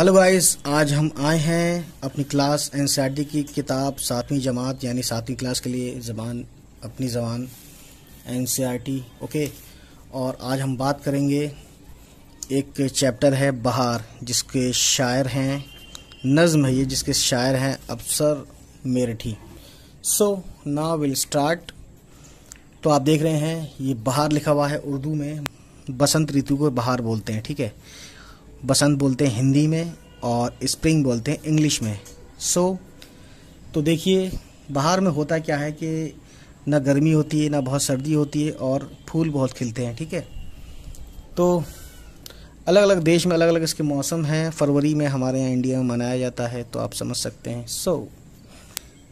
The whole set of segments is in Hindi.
हेलो गाइस आज हम आए हैं अपनी क्लास एन की किताब सातवीं जमात यानी सातवीं क्लास के लिए ज़बान अपनी ज़बान एन ओके और आज हम बात करेंगे एक चैप्टर है बहार जिसके शायर हैं नज़म है ये जिसके शायर हैं अफसर मेरठी सो ना विल स्टार्ट तो आप देख रहे हैं ये बहार लिखा हुआ है उर्दू में बसंत ऋतु को बहार बोलते हैं ठीक है बसंत बोलते हैं हिंदी में और स्प्रिंग बोलते हैं इंग्लिश में सो so, तो देखिए बाहर में होता क्या है कि ना गर्मी होती है ना बहुत सर्दी होती है और फूल बहुत खिलते हैं ठीक है तो अलग अलग देश में अलग अलग इसके मौसम हैं फरवरी में हमारे यहाँ इंडिया में मनाया जाता है तो आप समझ सकते हैं सो so,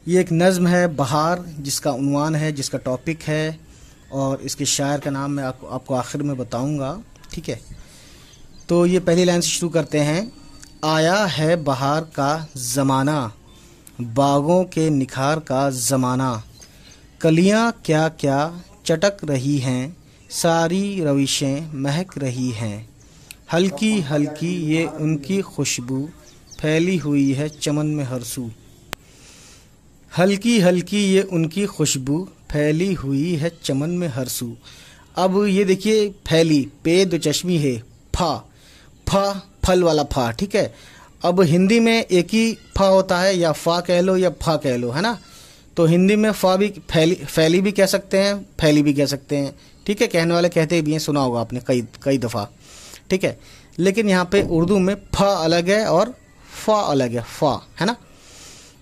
ये एक नज़म है बहार जिसका उनवान है जिसका टॉपिक है और इसके शायर का नाम मैं आपको आपको आखिर में बताऊंगा ठीक है तो ये पहली लाइन से शुरू करते हैं आया है बहार का ज़माना बागों के निखार का ज़माना कलियां क्या क्या चटक रही हैं सारी रविशें महक रही हैं हल्की हल्की ये उनकी खुशबू फैली हुई है चमन में हरसू हल्की हल्की ये उनकी खुशबू फैली हुई है चमन में हरसू अब ये देखिए फैली पे दो चश्मी है फा फ फल वाला फा ठीक है अब हिंदी में एक ही फ होता है या फा कह लो या फा कह लो है ना तो हिंदी में फा भी फैली फैली भी कह सकते हैं फैली भी कह सकते हैं ठीक है कहने वाले कहते भी हैं सुना होगा आपने कई कई दफ़ा ठीक है लेकिन यहाँ पे उर्दू में फ अलग है और फा अलग है फा है ना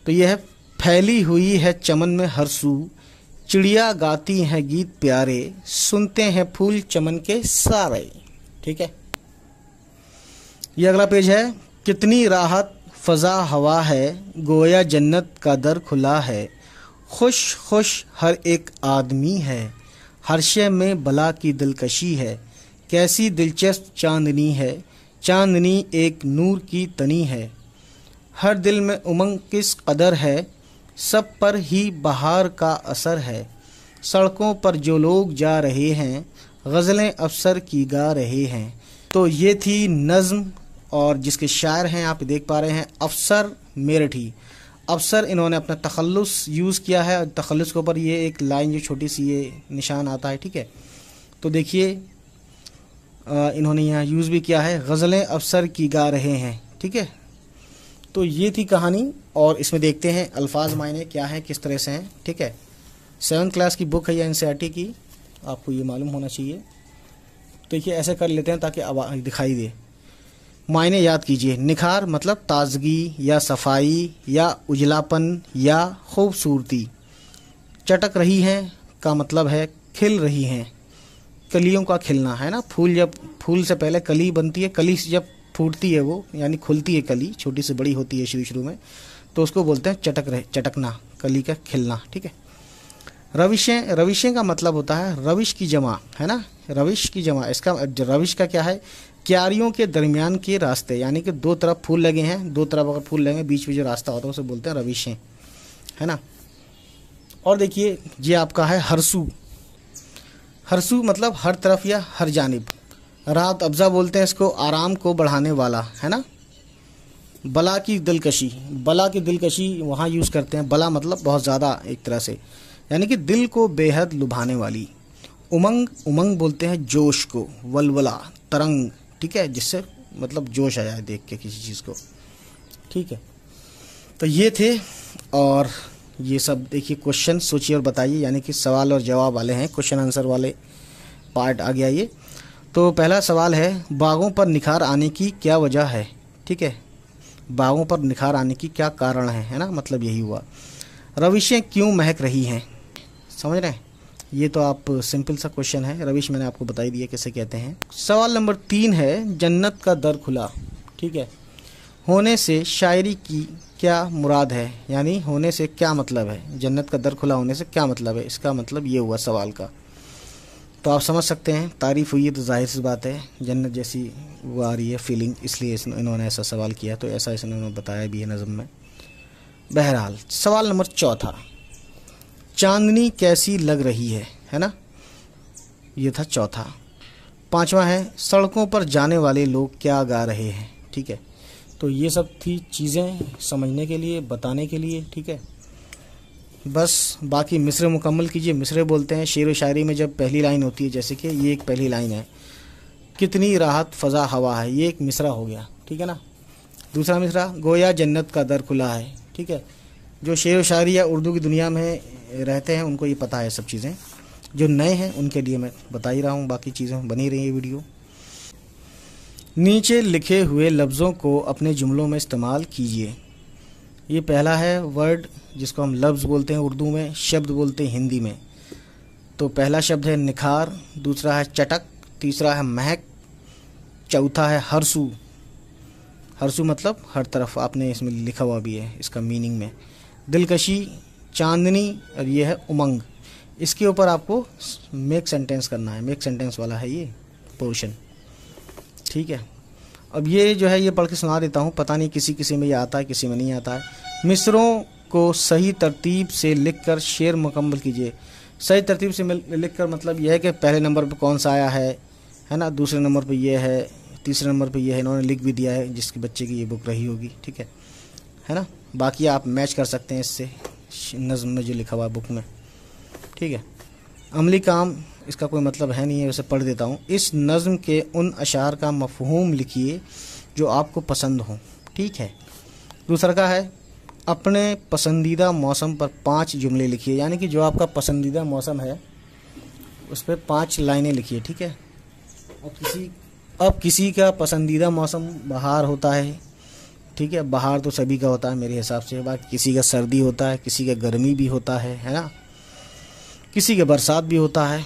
तो यह है फैली हुई है चमन में हर सू चिड़िया गाती हैं गीत प्यारे सुनते हैं फूल चमन के सारे ठीक है ये अगला पेज है कितनी राहत फ़जा हवा है गोया जन्नत का दर खुला है खुश खुश हर एक आदमी है हर शे में बला की दिलकशी है कैसी दिलचस्प चांदनी है चांदनी एक नूर की तनी है हर दिल में उमंग किस कदर है सब पर ही बहार का असर है सड़कों पर जो लोग जा रहे हैं गज़लें अफसर की गा रहे हैं तो ये थी नज़म और जिसके शायर हैं आप देख पा रहे हैं अफसर मेरठी अफसर इन्होंने अपना तखलस यूज़ किया है और तखलस के ऊपर ये एक लाइन जो छोटी सी ये निशान आता है ठीक है तो देखिए इन्होंने यहाँ यूज़ भी किया है गज़लें अफसर की गा रहे हैं ठीक है तो ये थी कहानी और इसमें देखते हैं अल्फाज मायने क्या हैं किस तरह से हैं ठीक है सेवन क्लास की बुक है या एन e की आपको ये मालूम होना चाहिए तो देखिए ऐसे कर लेते हैं ताकि दिखाई दे मायने याद कीजिए निखार मतलब ताजगी या सफाई या उजलापन या खूबसूरती चटक रही हैं का मतलब है खिल रही हैं कलियों का खिलना है ना फूल जब फूल से पहले कली बनती है कली जब फूटती है वो यानी खुलती है कली छोटी से बड़ी होती है शुरू शुरू में तो उसको बोलते हैं चटक रहे चटकना कली का खिलना ठीक है रविशें रविशें का मतलब होता है रविश की जमा है ना रविश की जमा इसका रविश का क्या है क्यारियों के दरमियान के रास्ते यानी कि दो तरफ फूल लगे हैं दो तरफ अगर फूल लगे बीच में जो रास्ता होता है उसे बोलते हैं रविशें है ना और देखिए ये आपका है हरसू हरसू मतलब हर तरफ या हर जानब रात अफजा बोलते हैं इसको आराम को बढ़ाने वाला है ना बला की दिलकशी बला की दिलकशी वहाँ यूज़ करते हैं बला मतलब बहुत ज़्यादा एक तरह से यानी कि दिल को बेहद लुभाने वाली उमंग उमंग बोलते हैं जोश को वलवला तरंग ठीक है जिससे मतलब जोश आ जाए देख के किसी चीज़ को ठीक है तो ये थे और ये सब देखिए क्वेश्चन सोचिए और बताइए यानी कि सवाल और जवाब वाले हैं क्वेश्चन आंसर वाले पार्ट आ गया ये तो पहला सवाल है बागों पर निखार आने की क्या वजह है ठीक है बागों पर निखार आने की क्या कारण है है ना मतलब यही हुआ रविशें क्यों महक रही हैं समझ रहे हैं ये तो आप सिंपल सा क्वेश्चन है रविश मैंने आपको बताई दिया कैसे कहते हैं सवाल नंबर तीन है जन्नत का दर खुला ठीक है होने से शायरी की क्या मुराद है यानी होने से क्या मतलब है जन्नत का दर खुला होने से क्या मतलब है इसका मतलब ये हुआ सवाल का तो आप समझ सकते हैं तारीफ़ हुई है तो जाहिर सी बात है जन्नत जैसी वो आ रही है फीलिंग इसलिए इन्होंने ऐसा सवाल किया तो ऐसा उन्होंने बताया भी है नज़म में बहरहाल सवाल नंबर चौथा चांदनी कैसी लग रही है है ना ये था चौथा पांचवा है सड़कों पर जाने वाले लोग क्या गा रहे हैं ठीक है तो ये सब थी चीज़ें समझने के लिए बताने के लिए ठीक है बस बाकी मिसरे मुकम्मल कीजिए मिसरे बोलते हैं शेर व शायरी में जब पहली लाइन होती है जैसे कि ये एक पहली लाइन है कितनी राहत फ़ज़ा हवा है ये एक मिसरा हो गया ठीक है ना दूसरा मिसरा गोया जन्नत का दर खुला है ठीक है जो शेर व शायरी या उर्दू की दुनिया में रहते हैं उनको ये पता है सब चीज़ें जो नए हैं उनके लिए मैं बता ही रहा हूँ बाकी चीज़ें बनी रही है वीडियो नीचे लिखे हुए लफ्ज़ों को अपने जुमलों में इस्तेमाल कीजिए ये पहला है वर्ड जिसको हम लफ्ज़ बोलते हैं उर्दू में शब्द बोलते हैं हिंदी में तो पहला शब्द है निखार दूसरा है चटक तीसरा है महक चौथा है हरसू हरसू मतलब हर तरफ आपने इसमें लिखा हुआ भी है इसका मीनिंग में दिलकशी चांदनी और ये है उमंग इसके ऊपर आपको मेक सेंटेंस करना है मेक सेंटेंस वाला है ये पोर्शन ठीक है अब ये जो है ये पढ़ के सुना देता हूँ पता नहीं किसी किसी में ये आता है किसी में नहीं आता है मिसरों को सही तरतीब से लिख कर शेर मुकम्मल कीजिए सही तरतीब से लिख कर मतलब यह है कि पहले नंबर पर कौन सा आया है है ना दूसरे नंबर पर यह है तीसरे नंबर पर यह है इन्होंने लिख भी दिया है जिसके बच्चे की ये बुक रही होगी ठीक है है ना बाकी आप मैच कर सकते हैं इससे नज़म में जो लिखा हुआ बुक में ठीक है अमली काम इसका कोई मतलब है नहीं है वैसे पढ़ देता हूँ इस नज़म के उन अशार का मफहूम लिखिए जो आपको पसंद हो ठीक है दूसरा का है अपने पसंदीदा मौसम पर पांच जुमले लिखिए यानी कि जो आपका पसंदीदा मौसम है उस पर पाँच लाइनें लिखिए ठीक है अब किसी अब किसी का पसंदीदा मौसम बाहर होता है ठीक है बाहर तो सभी का होता है मेरे हिसाब से बाकी किसी का सर्दी होता है किसी का गर्मी भी होता है है ना किसी का बरसात भी होता है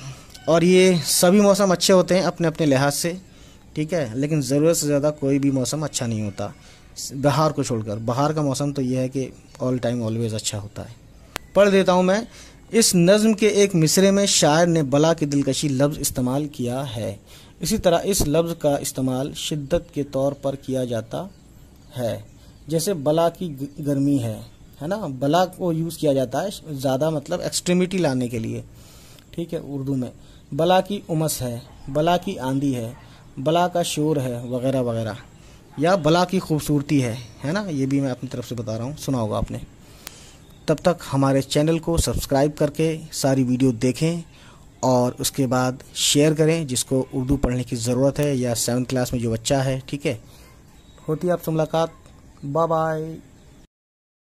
और ये सभी मौसम अच्छे होते हैं अपने अपने लिहाज से ठीक है लेकिन ज़रूरत से ज़्यादा कोई भी मौसम अच्छा नहीं होता बाहर को छोड़कर बाहर का मौसम तो ये है कि ऑल टाइम ऑलवेज अच्छा होता है पढ़ देता हूँ मैं इस नज़म के एक मिसरे में शायर ने बला की दिलकशी लफ्ज़ इस्तेमाल किया है इसी तरह इस लफ्ज़ का इस्तेमाल शिद्दत के तौर पर किया जाता है जैसे बला की गर्मी है है ना बला को यूज़ किया जाता है ज़्यादा मतलब एक्सट्रीमिटी लाने के लिए ठीक है उर्दू में बला की उमस है बला की आंधी है बला का शोर है वगैरह वगैरह या बला की खूबसूरती है है ना ये भी मैं अपनी तरफ से बता रहा हूँ सुना होगा आपने तब तक हमारे चैनल को सब्सक्राइब करके सारी वीडियो देखें और उसके बाद शेयर करें जिसको उर्दू पढ़ने की ज़रूरत है या सेवन क्लास में जो बच्चा है ठीक है होती है आपसे मुलाकात बाय बाय